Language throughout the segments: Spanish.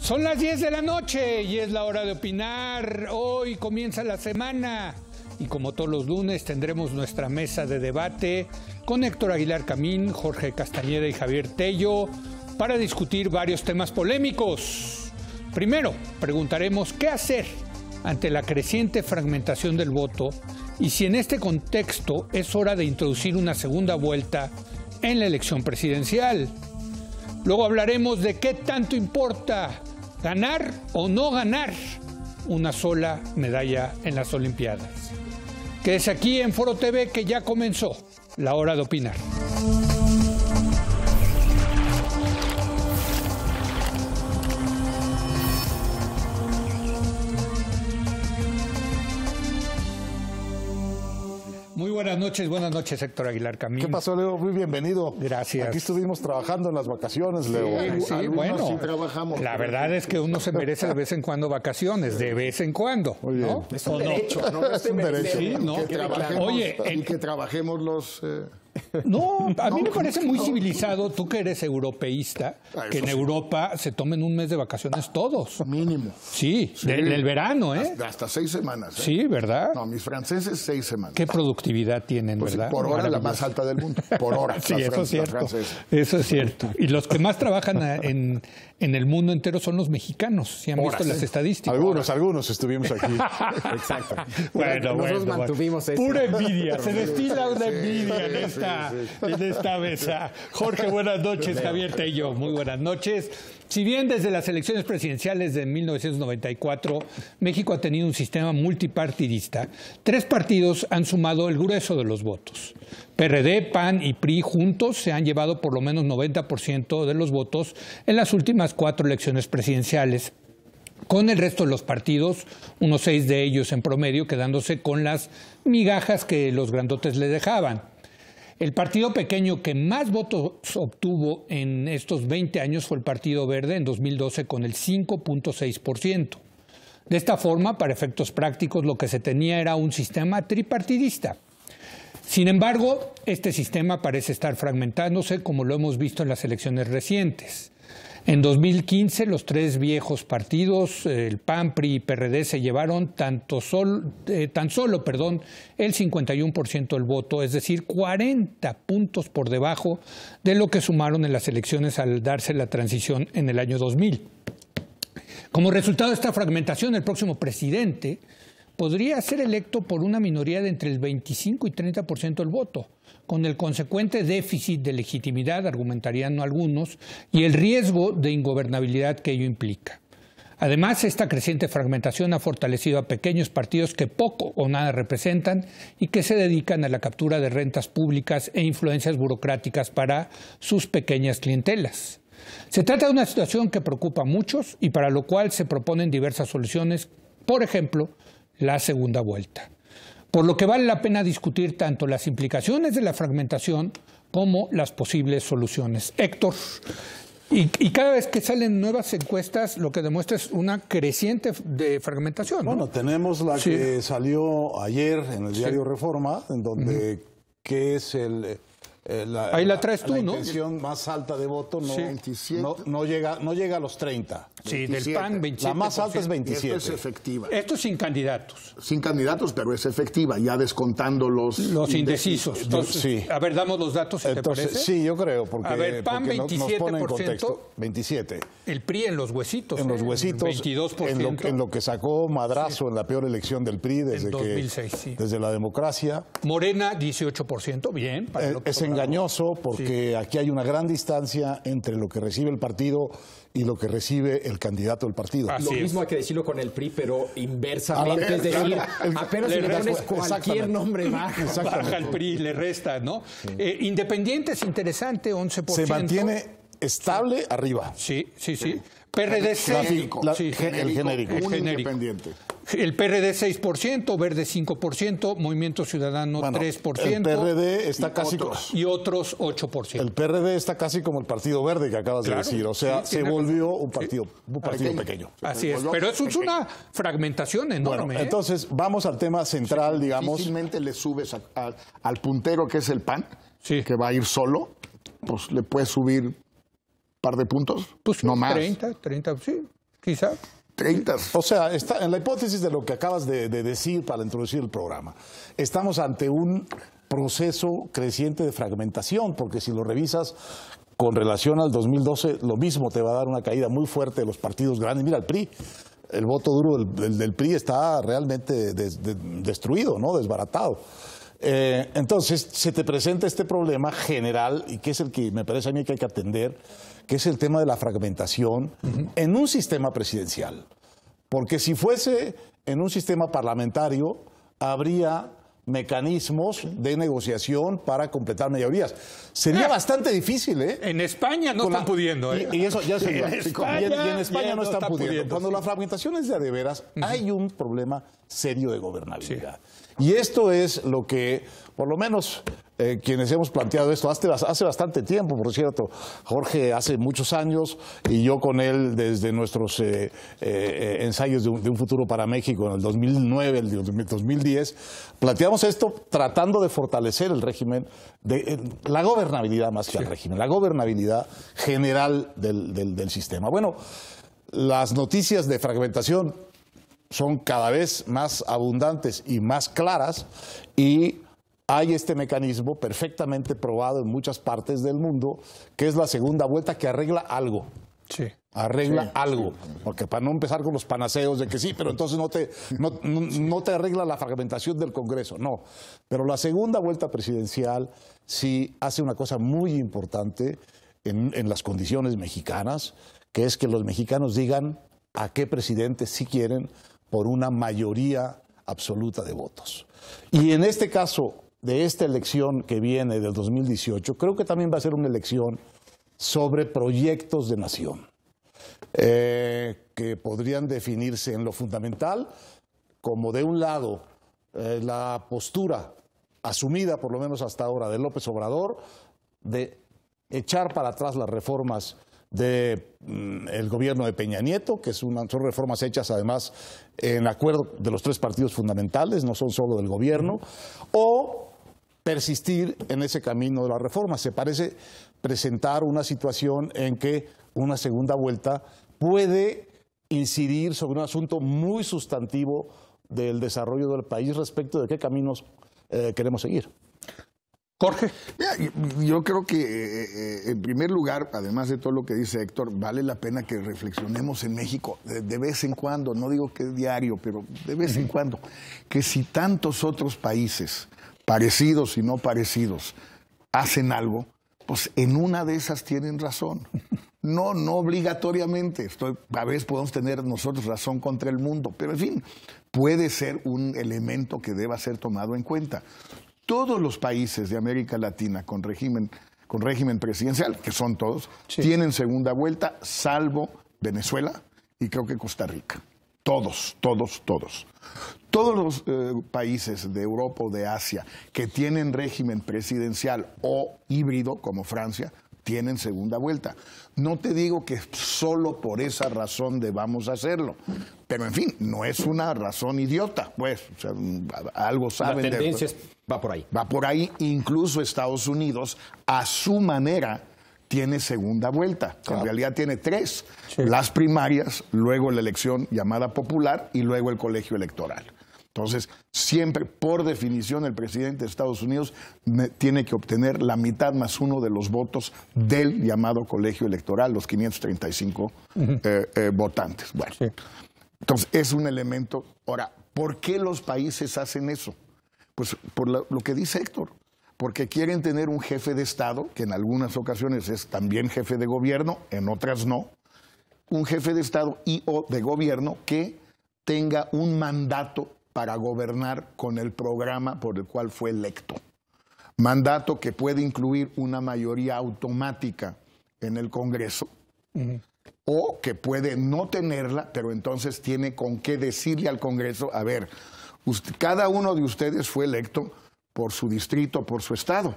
Son las 10 de la noche y es la hora de opinar. Hoy comienza la semana y como todos los lunes tendremos nuestra mesa de debate con Héctor Aguilar Camín, Jorge Castañeda y Javier Tello para discutir varios temas polémicos. Primero, preguntaremos qué hacer ante la creciente fragmentación del voto y si en este contexto es hora de introducir una segunda vuelta en la elección presidencial. Luego hablaremos de qué tanto importa ganar o no ganar una sola medalla en las Olimpiadas. Que es aquí en Foro TV que ya comenzó la hora de opinar. Buenas noches, buenas noches, Héctor Aguilar Camino. ¿Qué pasó, Leo? Muy bienvenido. Gracias. Aquí estuvimos trabajando en las vacaciones, Leo. Sí, bueno, sí trabajamos. La verdad es que uno se merece de vez en cuando vacaciones, de vez en cuando. Oye, ¿no? Es un derecho, no, Sí, no. Que Oye, el... que trabajemos los... Eh, no, a mí me parece muy civilizado, tú que eres europeísta, ah, que en Europa se tomen un mes de vacaciones todos. Mínimo. Sí, en el verano, ¿eh? Hasta, seis semanas. ¿eh? Sí, ¿verdad? No, mis franceses seis semanas. Qué productividad tienen, pues ¿verdad? por hora la más alta del mundo. Por hora. sí, eso es cierto. Eso es cierto. Y los que más trabajan en, el mundo entero son los mexicanos, si han visto las estadísticas. Algunos, algunos estuvimos aquí. Exacto. Bueno, bueno, mantuvimos Pura envidia. se destila una envidia en esta esta mesa. Jorge, buenas noches, Javier Tello, muy buenas noches. Si bien desde las elecciones presidenciales de 1994 México ha tenido un sistema multipartidista, tres partidos han sumado el grueso de los votos. PRD, PAN y PRI juntos se han llevado por lo menos 90% de los votos en las últimas cuatro elecciones presidenciales, con el resto de los partidos, unos seis de ellos en promedio, quedándose con las migajas que los grandotes le dejaban. El partido pequeño que más votos obtuvo en estos 20 años fue el Partido Verde en 2012 con el 5.6%. De esta forma, para efectos prácticos, lo que se tenía era un sistema tripartidista. Sin embargo, este sistema parece estar fragmentándose como lo hemos visto en las elecciones recientes. En 2015 los tres viejos partidos, eh, el PAN, PRI y PRD, se llevaron tanto eh, tan solo perdón, el 51% del voto, es decir, 40 puntos por debajo de lo que sumaron en las elecciones al darse la transición en el año 2000. Como resultado de esta fragmentación, el próximo presidente podría ser electo por una minoría de entre el 25 y 30% del voto con el consecuente déficit de legitimidad, argumentarían algunos, y el riesgo de ingobernabilidad que ello implica. Además, esta creciente fragmentación ha fortalecido a pequeños partidos que poco o nada representan y que se dedican a la captura de rentas públicas e influencias burocráticas para sus pequeñas clientelas. Se trata de una situación que preocupa a muchos y para lo cual se proponen diversas soluciones, por ejemplo, la segunda vuelta por lo que vale la pena discutir tanto las implicaciones de la fragmentación como las posibles soluciones. Héctor, y, cada vez que salen nuevas encuestas, lo que demuestra es una creciente de fragmentación. Bueno, tenemos la que salió ayer en el diario Reforma, en donde qué es el eh, la, Ahí la traes tú, ¿no? La más alta de voto no, llega, no llega a los 30. Sí, del PAN 27. La más alta es 27. Esto es efectiva. Eh, esto sin candidatos. Sin candidatos, pero es efectiva, ya descontando los... Los indecisos. sí. A ver, damos los datos, si Entonces, te parece. Sí, yo creo, porque, a ver, PAN, 27%, nos pone en contexto. 27. El PRI en los huesitos. En los ¿eh? huesitos. 22%. En lo, que sacó Madrazo en la peor elección del PRI desde, en 2006, desde la democracia. Morena, 18%, bien. Para es engañoso porque aquí hay una gran distancia entre lo que recibe el partido y lo que recibe el candidato del partido. lo mismo hay que decirlo con el PRI, pero inversamente. Ah, es decir, apenas le, cualquier nombre más, Baja el PRI, le resta, ¿no? Eh, independiente es interesante, 11%. Se mantiene estable arriba. Sí, sí, sí. PRD 6, el genérico. Independiente. El PRD 6%, Verde 5%, Movimiento Ciudadano 3%. El PRD está y casi otros. y otros 8%. El PRD está casi como el Partido Verde que acabas de decir, o sea, se volvió un partido, pequeño. Así es, pero eso es una fragmentación enorme. ¿eh? entonces vamos al tema central, digamos. Difícilmente le subes al puntero que es el PAN, que va a ir solo, pues le puedes subir par de puntos? Pues no más. 30, 30, sí, quizá. 30. O sea, está, en la hipótesis de lo que acabas de, decir para introducir el programa, estamos ante un proceso creciente de fragmentación, porque si lo revisas con relación al 2012, lo mismo te va a dar una caída muy fuerte de los partidos grandes. Mira, el PRI, el voto duro del, PRI está realmente destruido, ¿no? desbaratado. Eh, entonces, se te presenta este problema general, y que es el que me parece a mí que hay que atender que es el tema de la fragmentación en un sistema presidencial. Porque si fuese en un sistema parlamentario, habría mecanismos de negociación para completar mayorías. Sería ah. bastante difícil, ¿eh? En España no están pudiendo, ¿eh? Y, eso ya se en España, en, España no, están, pudiendo. Cuando la fragmentación es de, de veras, hay un problema serio de gobernabilidad. Y esto es lo que, por lo menos, eh, quienes hemos planteado esto hace, hace, bastante tiempo, por cierto. Jorge hace muchos años y yo con él desde nuestros eh, eh, ensayos de un, futuro para México en el 2009, el 2010, planteamos esto tratando de fortalecer el régimen, de, la gobernabilidad más que el régimen, la gobernabilidad general del, del sistema. Bueno, las noticias de fragmentación son cada vez más abundantes y más claras y hay este mecanismo perfectamente probado en muchas partes del mundo, que es la segunda vuelta que arregla algo. Sí. Arregla algo. Porque para no empezar con los panaceos de que sí, pero entonces no te, arregla la fragmentación del Congreso. No. Pero la segunda vuelta presidencial sí hace una cosa muy importante en, en las condiciones mexicanas, que es que los mexicanos digan a qué presidente sí quieren por una mayoría absoluta de votos. Y en este caso, de esta elección que viene del 2018, creo que también va a ser una elección sobre proyectos de nación, eh, que podrían definirse en lo fundamental como de un lado eh, la postura asumida, por lo menos hasta ahora, de López Obrador, de echar para atrás las reformas del mm, gobierno de Peña Nieto, que son reformas hechas además en acuerdo de los tres partidos fundamentales, no son solo del gobierno, o persistir en ese camino de la reforma. Se parece presentar una situación en que una segunda vuelta puede incidir sobre un asunto muy sustantivo del desarrollo del país respecto de qué caminos eh, queremos seguir. Jorge. yo creo que eh, en primer lugar, además de todo lo que dice Héctor, vale la pena que reflexionemos en México de, vez en cuando, no digo que es diario, pero de vez en cuando, que si tantos otros países parecidos y no parecidos, hacen algo, pues en una de esas tienen razón. No, no obligatoriamente. Estoy, a veces podemos tener nosotros razón contra el mundo, pero en fin, puede ser un elemento que deba ser tomado en cuenta. Todos los países de América Latina con régimen, con régimen presidencial, que son todos, tienen segunda vuelta, salvo Venezuela y creo que Costa Rica. Todos, todos, todos todos los eh, países de Europa o de Asia que tienen régimen presidencial o híbrido, como Francia, tienen segunda vuelta. No te digo que solo por esa razón debamos hacerlo, pero en fin, no es una razón idiota, pues, algo saben. La tendencia va por ahí. Va por ahí, incluso Estados Unidos, a su manera, tiene segunda vuelta. En realidad tiene tres. Las primarias, luego la elección llamada popular y luego el colegio electoral. Entonces, siempre, por definición, el presidente de Estados Unidos tiene que obtener la mitad más uno de los votos del llamado colegio electoral, los 535 eh, eh, votantes. Bueno, entonces es un elemento. Ahora, ¿por qué los países hacen eso? Pues por lo que dice Héctor, porque quieren tener un jefe de Estado, que en algunas ocasiones es también jefe de gobierno, en otras no, un jefe de Estado y o de gobierno que tenga un mandato para gobernar con el programa por el cual fue electo. Mandato que puede incluir una mayoría automática en el Congreso o que puede no tenerla, pero entonces tiene con qué decirle al Congreso, a ver, cada uno de ustedes fue electo por su distrito, por su estado.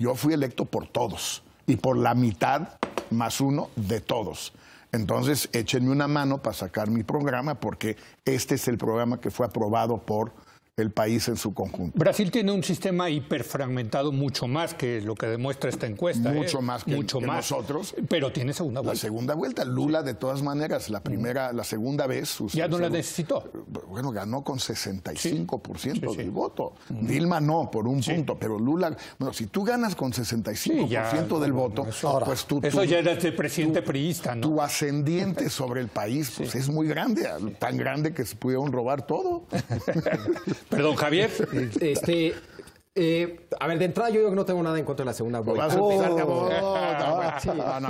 Yo fui electo por todos y por la mitad más uno de todos. Entonces, échenme una mano para sacar mi programa porque este es el programa que fue aprobado por el país en su conjunto. Brasil tiene un sistema hiperfragmentado mucho más que lo que demuestra esta encuesta. Mucho ¿eh? más que, nosotros. Pero tiene segunda vuelta. La segunda vuelta. Lula, de todas maneras, la mm. primera, la segunda vez. ya no la necesitó. Bueno, ganó con 65% del voto. Mm. Dilma no, por un punto. Pero Lula, bueno, si tú ganas con 65% del voto, eso, pues tú. Eso ya eres el presidente priísta, priista, ¿no? Tu ascendiente sobre el país, pues es muy grande. Tan grande que se pudieron robar todo. Perdón, Javier. Este, eh, a ver, de entrada yo, que no tengo nada en contra de la segunda vuelta. Vas a oh, no, ah, ah,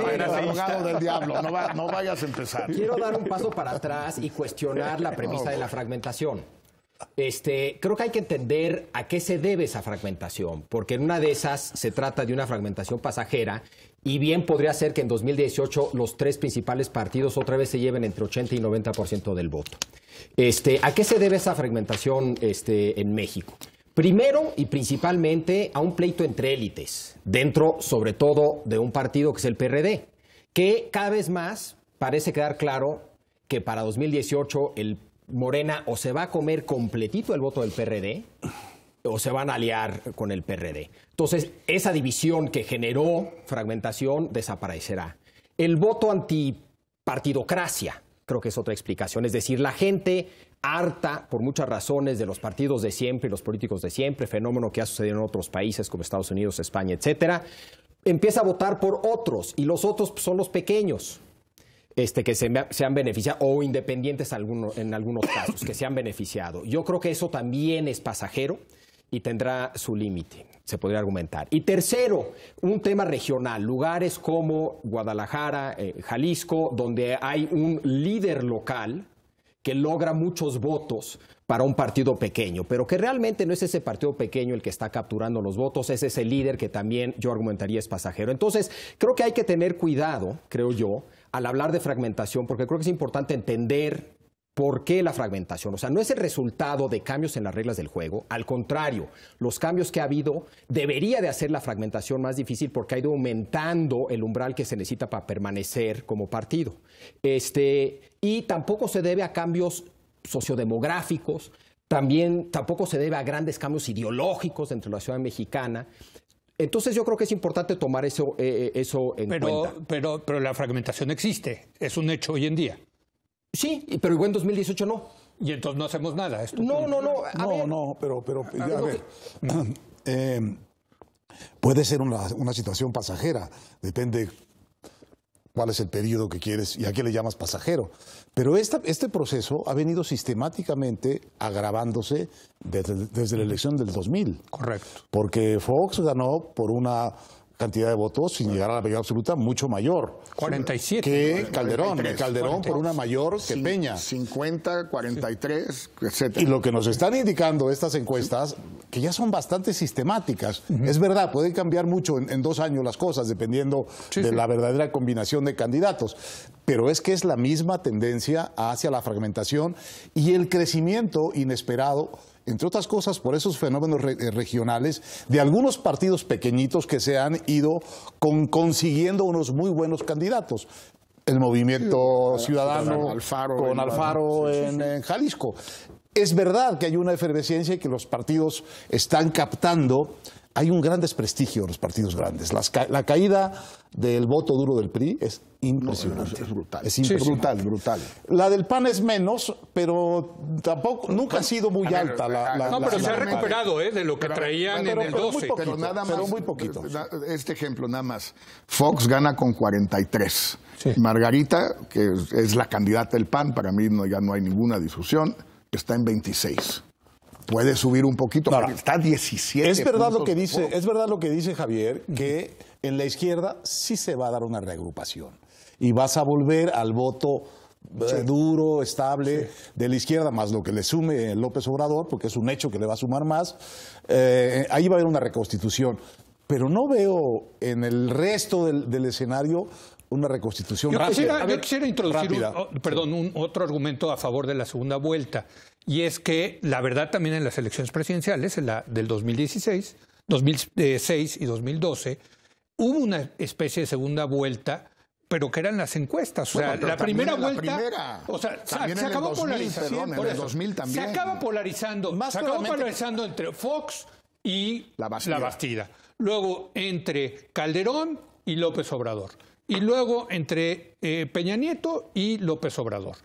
no, del diablo, no, no, vayas a empezar. Quiero dar un paso para atrás y cuestionar la premisa de la fragmentación. Este, creo que hay que entender a qué se debe esa fragmentación, porque en una de esas se trata de una fragmentación pasajera y bien podría ser que en 2018 los tres principales partidos otra vez se lleven entre 80 y 90% del voto. Este, ¿A qué se debe esa fragmentación este, en México? Primero y principalmente a un pleito entre élites, dentro sobre todo de un partido que es el PRD, que cada vez más parece quedar claro que para 2018 el Morena o se va a comer completito el voto del PRD o se van a aliar con el PRD. Entonces, esa división que generó fragmentación desaparecerá. El voto antipartidocracia, creo que es otra explicación. Es decir, la gente harta, por muchas razones, de los partidos de siempre y los políticos de siempre, fenómeno que ha sucedido en otros países como Estados Unidos, España, etcétera, empieza a votar por otros y los otros son los pequeños. Este, que se, han beneficiado, o independientes en algunos casos, que se han beneficiado. Yo creo que eso también es pasajero y tendrá su límite, se podría argumentar. Y tercero, un tema regional, lugares como Guadalajara, eh, Jalisco, donde hay un líder local que logra muchos votos para un partido pequeño, pero que realmente no es ese partido pequeño el que está capturando los votos, es ese líder que también yo argumentaría es pasajero. Entonces, creo que hay que tener cuidado, creo yo, al hablar de fragmentación, porque creo que es importante entender ¿Por qué la fragmentación? O sea, no es el resultado de cambios en las reglas del juego, al contrario, los cambios que ha habido debería de hacer la fragmentación más difícil porque ha ido aumentando el umbral que se necesita para permanecer como partido. Este, y tampoco se debe a cambios sociodemográficos, también tampoco se debe a grandes cambios ideológicos dentro de la ciudad mexicana. Entonces yo creo que es importante tomar eso, eh, eh, eso en cuenta. Pero, pero la fragmentación existe, es un hecho hoy en día. Sí, pero igual en 2018 no. Y entonces no hacemos nada. ¿esto no, no, no. no, no, pero, pero ah, a ver, eh, puede ser una, situación pasajera, depende cuál es el periodo que quieres y a qué le llamas pasajero. Pero esta, este proceso ha venido sistemáticamente agravándose desde, desde, la elección del 2000. Correcto. Porque Fox ganó por una cantidad de votos, sin llegar a la mayoría absoluta, mucho mayor. 47. Que Calderón. Calderón por una mayor que Peña. 50, 43, etc. Y lo que nos están indicando estas encuestas, que ya son bastante sistemáticas, es verdad, pueden cambiar mucho en, dos años las cosas, dependiendo de la verdadera combinación de candidatos. Pero es que es la misma tendencia hacia la fragmentación y el crecimiento inesperado entre otras cosas, por esos fenómenos eh, regionales de algunos partidos pequeñitos que se han ido consiguiendo unos muy buenos candidatos el movimiento ciudadano, con Alfaro en, Jalisco. Es verdad que hay una efervescencia y que los partidos están captando hay un gran desprestigio en los partidos grandes. la caída del voto duro del PRI es impresionante. es, brutal. Es brutal, brutal. La del PAN es menos, pero tampoco nunca ha sido muy alta la, la, No, pero se ha recuperado eh, de lo que traían en el 12. Pero nada muy poquito. Este ejemplo nada más. Fox gana con 43. Margarita, que es, la candidata del PAN, para mí ya no hay ninguna discusión, está en 26 puede subir un poquito, está 17. Es verdad lo que dice, es verdad lo que dice Javier que en la izquierda sí se va a dar una reagrupación y vas a volver al voto eh, duro, estable de la izquierda, más lo que le sume López Obrador, porque es un hecho que le va a sumar más, eh, ahí va a haber una reconstitución. Pero no veo en el resto del, escenario una reconstitución yo rápida. Quisiera, introducir perdón, otro argumento a favor de la segunda vuelta y es que la verdad también en las elecciones presidenciales, en la del 2016, 2006 y 2012, hubo una especie de segunda vuelta pero que eran las encuestas. o sea, la primera vuelta. O sea, se, acabó polarizando. acaba polarizando. Más se acabó polarizando entre Fox y la Bastida. Luego entre Calderón y López Obrador. Y luego entre eh, Peña Nieto y López Obrador.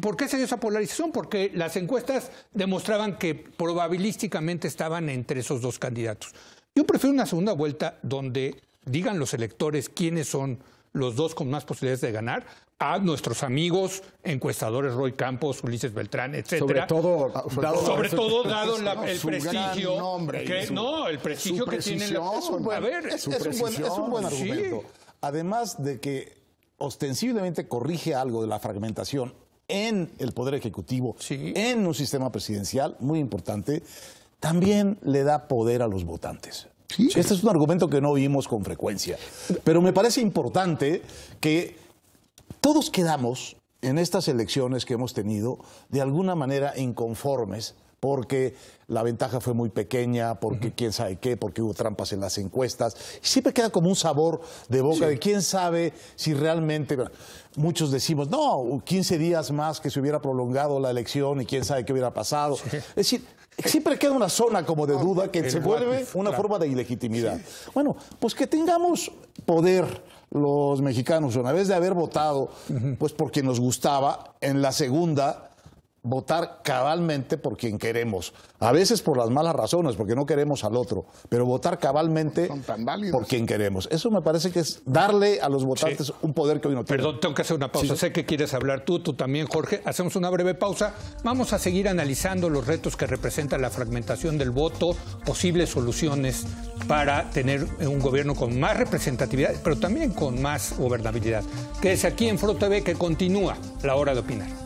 ¿Por qué se dio esa polarización? Porque las encuestas demostraban que probabilísticamente estaban entre esos dos candidatos. Yo prefiero una segunda vuelta donde digan los electores quiénes son los dos con más posibilidades de ganar, a nuestros amigos encuestadores Roy Campos, Ulises Beltrán, etcétera. Sobre todo dado, sobre todo el prestigio no, el prestigio que tiene a ver, es, un argumento. Además de que ostensiblemente corrige algo de la fragmentación en el Poder Ejecutivo, en un sistema presidencial muy importante, también le da poder a los votantes. Este es un argumento que no oímos con frecuencia, pero me parece importante que todos quedamos en estas elecciones que hemos tenido de alguna manera inconformes porque la ventaja fue muy pequeña, porque quién sabe qué, porque hubo trampas en las encuestas. siempre queda como un sabor de boca de quién sabe si realmente... Muchos decimos, no, 15 días más que se hubiera prolongado la elección y quién sabe qué hubiera pasado. Es decir, siempre queda una zona como de duda que se vuelve una forma de ilegitimidad. Bueno, pues que tengamos poder los mexicanos, una vez de haber votado, pues porque nos gustaba, en la segunda votar cabalmente por quien queremos. A veces por las malas razones, porque no queremos al otro, pero votar cabalmente por quien queremos. Eso me parece que es darle a los votantes un poder que hoy no tienen. Perdón, tengo que hacer una pausa. Sé que quieres hablar tú, tú también, Jorge. Hacemos una breve pausa. Vamos a seguir analizando los retos que representa la fragmentación del voto, posibles soluciones para tener un gobierno con más representatividad, pero también con más gobernabilidad. Que es aquí en Foro TV que continúa la hora de opinar.